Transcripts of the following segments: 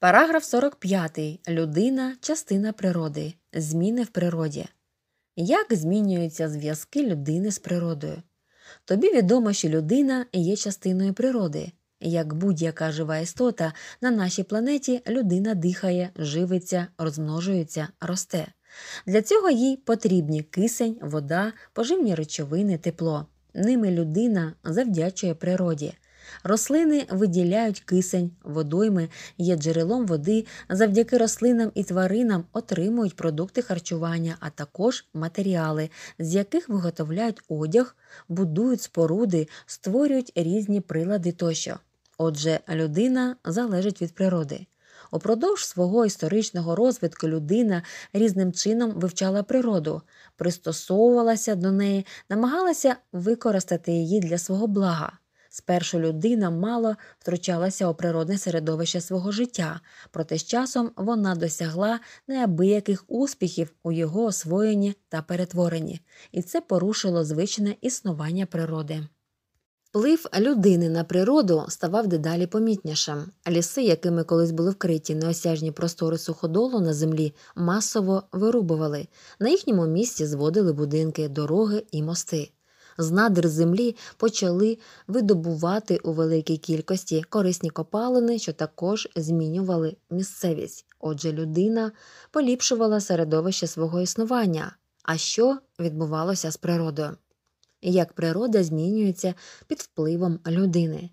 Параграф 45. Людина частина природи. Зміни в природі. Як змінюються зв'язки людини з природою? Тобі відомо, що людина є частиною природи. Як будь-яка жива істота на нашій планеті людина дихає, живиться, розмножується, росте. Для цього їй потрібні кисень, вода, поживні речовини, тепло. Ними людина завдячує природі. Рослини виділяють кисень, водойми, є джерелом води, завдяки рослинам і тваринам отримують продукти харчування, а також матеріали, з яких виготовляють одяг, будують споруди, створюють різні прилади тощо. Отже, людина залежить від природи. Упродовж свого історичного розвитку людина різним чином вивчала природу, пристосовувалася до неї, намагалася використати її для свого блага. Спершу людина мало втручалася у природне середовище свого життя, проте з часом вона досягла неабияких успіхів у його освоєнні та перетворенні, і це порушило звичне існування природи. Вплив людини на природу ставав дедалі помітнішим. Ліси, якими колись були вкриті неосяжні простори суходолу на землі, масово вирубували. На їхньому місці зводили будинки, дороги і мости з надр землі почали видобувати у великій кількості корисні копалини, що також змінювали місцевість. Отже, людина поліпшувала середовище свого існування. А що відбувалося з природою? Як природа змінюється під впливом людини?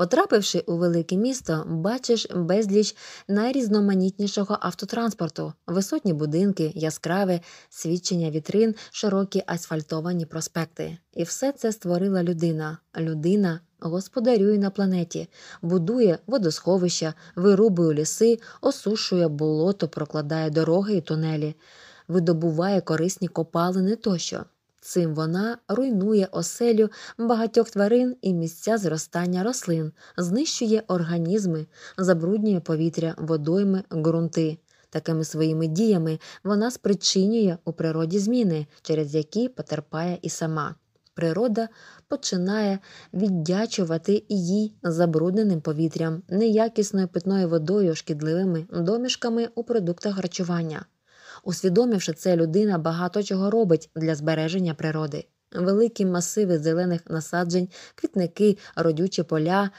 Потрапивши у велике місто, бачиш безліч найрізноманітнішого автотранспорту, висотні будинки, яскраве свідчення вітрин, широкі асфальтовані проспекти. І все це створила людина. Людина господарює на планеті, будує водосховища, вирубує ліси, осушує болото, прокладає дороги і тунелі, видобуває корисні копалини тощо. Цим вона руйнує оселю багатьох тварин і місця зростання рослин, знищує організми, забруднює повітря, водойми, ґрунти. Такими своїми діями вона спричинює у природі зміни, через які потерпає і сама. Природа починає віддячувати її забрудненим повітрям, неякісною питною водою, шкідливими домішками у продуктах харчування. Усвідомивши це, людина багато чого робить для збереження природи. Великі масиви зелених насаджень, квітники, родючі поля,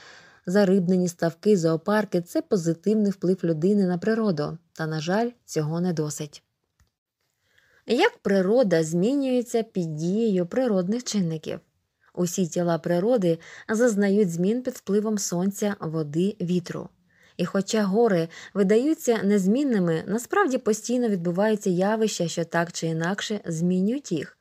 зарибнені ставки, зоопарки це позитивний вплив людини на природу, та, на жаль, цього не досить. Як природа змінюється під дією природних чинників? Усі тіла природи зазнають змін під впливом сонця, води, вітру. І хоча гори видаються незмінними, насправді постійно відбуваються явища, що так чи інакше змінюють їх.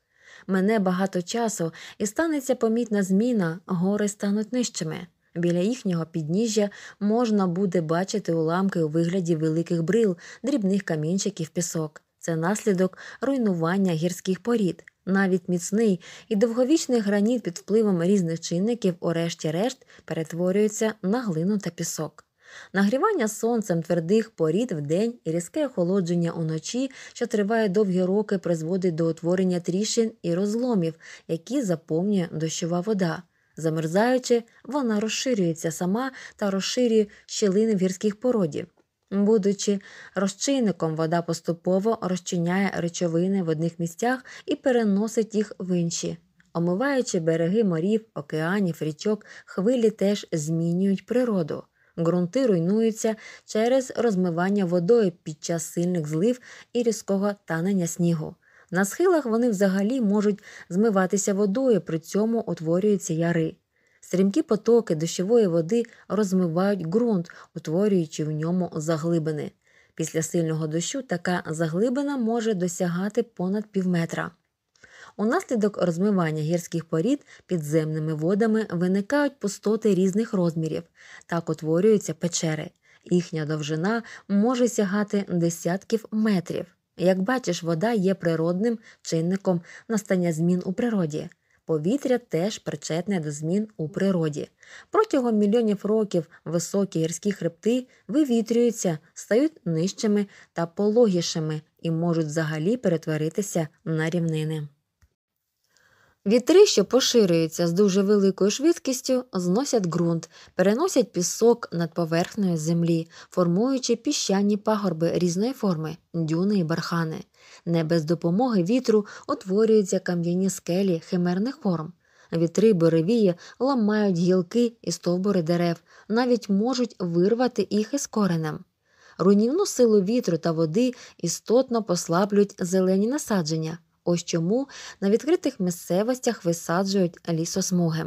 Мене багато часу і станеться помітна зміна, гори стануть нижчими. Біля їхнього підніжжя можна буде бачити уламки у вигляді великих брил, дрібних камінчиків пісок. Це наслідок руйнування гірських порід. Навіть міцний і довговічний граніт під впливом різних чинників, урешті-решт, перетворюється на глину та пісок. Нагрівання сонцем твердих порід вдень і різке охолодження уночі, що триває довгі роки, призводить до утворення тріщин і розломів, які заповнює дощова вода. Замерзаючи, вона розширюється сама та розширює щілини в гірських породів. Будучи розчинником, вода поступово розчиняє речовини в одних місцях і переносить їх в інші. Омиваючи береги морів, океанів, річок, хвилі теж змінюють природу. Грунти руйнуються через розмивання водою під час сильних злив і різкого танення снігу. На схилах вони взагалі можуть змиватися водою, при цьому утворюються яри. Стрімкі потоки дощової води розмивають ґрунт, утворюючи в ньому заглибини. Після сильного дощу така заглибина може досягати понад півметра. Унаслідок розмивання гірських порід підземними водами виникають пустоти різних розмірів, так утворюються печери. Їхня довжина може сягати десятків метрів. Як бачиш, вода є природним чинником настання змін у природі. Повітря теж причетне до змін у природі. Протягом мільйонів років високі гірські хребти вивітрюються, стають нижчими та пологішими і можуть взагалі перетворитися на рівнини. Вітри, що поширюються з дуже великою швидкістю, зносять ґрунт, переносять пісок над поверхнею землі, формуючи піщані пагорби різної форми, дюни і бархани. Не без допомоги вітру утворюються кам'яні скелі химерних форм. Вітри буревії ламають гілки і стовбури дерев, навіть можуть вирвати їх із коренем. Руйнівну силу вітру та води істотно послаблюють зелені насадження. Ось чому на відкритих місцевостях висаджують лісосмуги.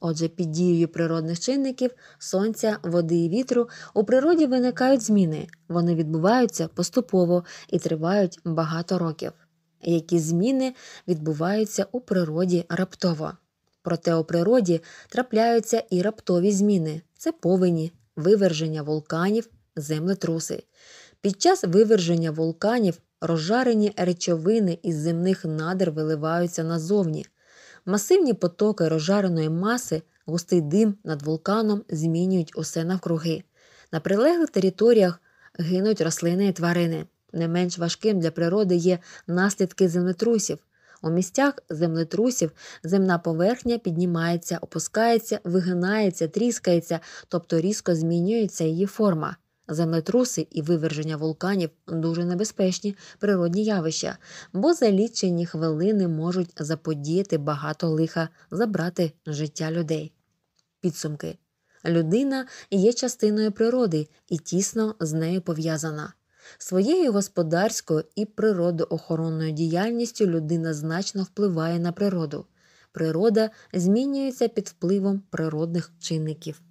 Отже, під дією природних чинників, сонця, води і вітру у природі виникають зміни. Вони відбуваються поступово і тривають багато років. Які зміни відбуваються у природі раптово? Проте у природі трапляються і раптові зміни це повені, виверження вулканів, землетруси. Під час виверження вулканів розжарені речовини із земних надр виливаються назовні. Масивні потоки розжареної маси, густий дим над вулканом змінюють усе навкруги. На прилеглих територіях гинуть рослини і тварини. Не менш важким для природи є наслідки землетрусів. У місцях землетрусів земна поверхня піднімається, опускається, вигинається, тріскається, тобто різко змінюється її форма. Землетруси і виверження вулканів дуже небезпечні природні явища, бо за лічені хвилини можуть заподіяти багато лиха, забрати життя людей. Підсумки людина є частиною природи і тісно з нею пов'язана. Своєю господарською і природоохоронною діяльністю людина значно впливає на природу. Природа змінюється під впливом природних чинників.